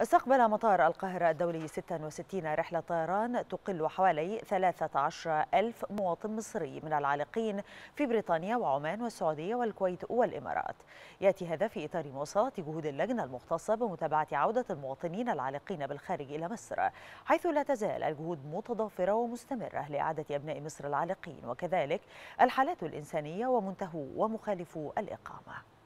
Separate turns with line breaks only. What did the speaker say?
استقبل مطار القاهرة الدولي 66 رحلة طيران تقل حوالي 13 ألف مواطن مصري من العالقين في بريطانيا وعمان والسعودية والكويت والإمارات يأتي هذا في إطار مواصلة جهود اللجنة المختصة بمتابعة عودة المواطنين العالقين بالخارج إلى مصر حيث لا تزال الجهود متضافرة ومستمرة لإعادة أبناء مصر العالقين وكذلك الحالات الإنسانية ومنتهو ومخالفو الإقامة